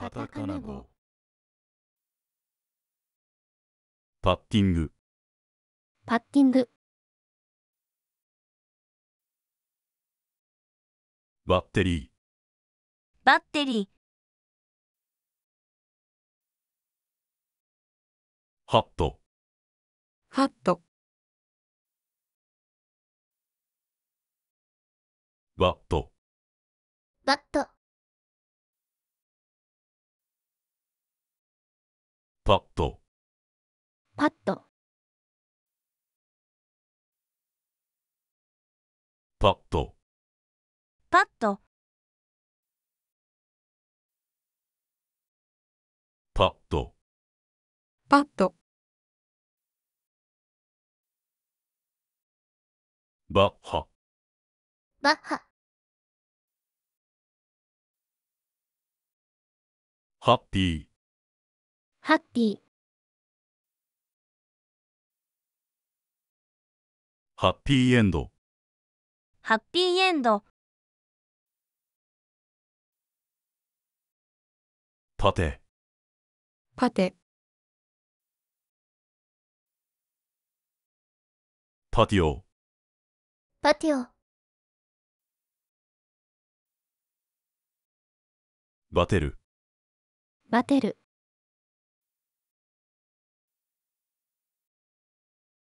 カタカナ語パッティングパッティングバッテリーバッテリーハットハットバットバットパッドパッドパッドパッドパッドパッドバッハバッハハッピーハッピーハッピーエンドハッピーエンドパテパテパティオパティオバテルバテル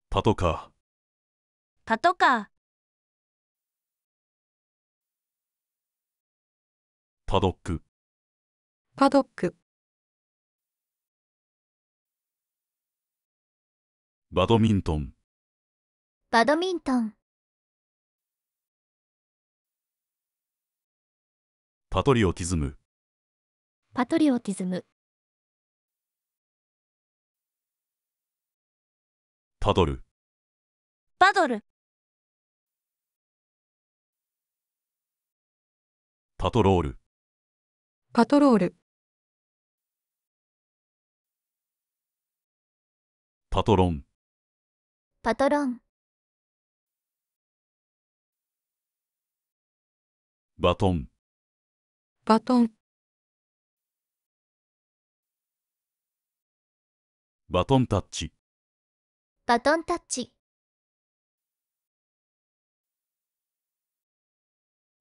パトカーパトカーパドックパドックバドミントンバドミントンパトリオティズムパトリオティズムパドルパドルパトロールパトロールパトロンパトロンバトンバトンバトンタッチバトンタッチ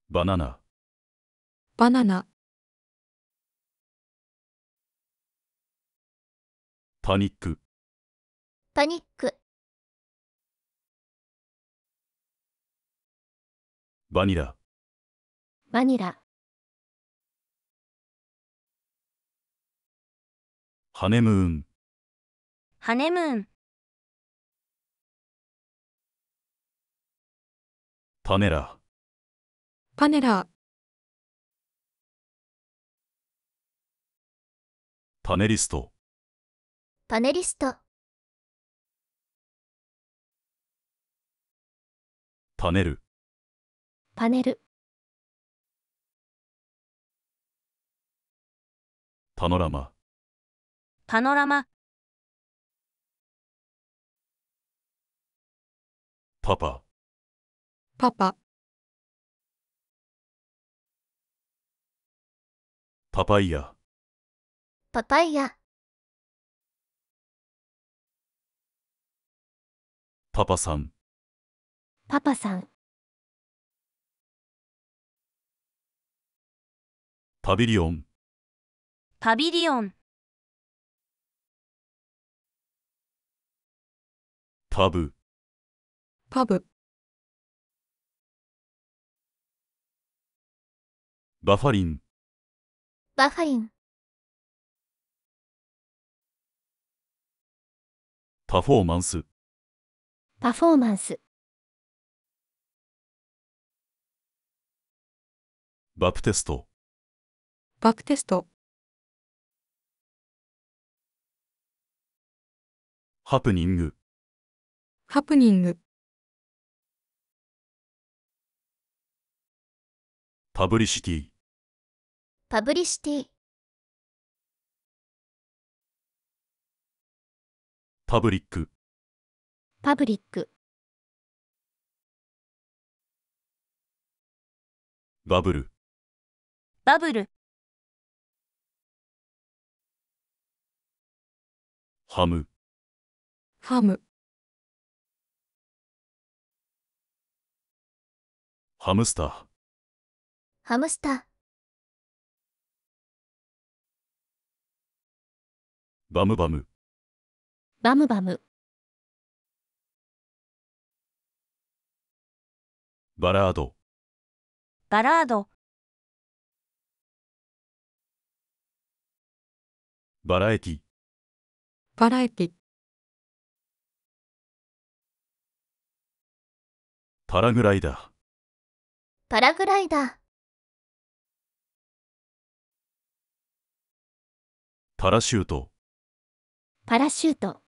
バナナバナナパニックパニックバニラバニラハネムーンハネムーンパネラパネラパネリストパネリストパネルパネルパノラマパノラマパパパパパパイヤパパイヤパパさんパパさんパビリオンパビリオンパブパブバファリンバファリンパフォーマンスパフォーマンスバプテストバプテストハプニングハプニングパブリシティパブリシティパブリックパブリックバブルバブルハムハムハムスターハムスターバムバムバムバムバラードバラードバラエティバラエティパラグライダーパラグライダーパラシュートパラシュート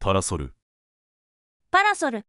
パラソルパラソル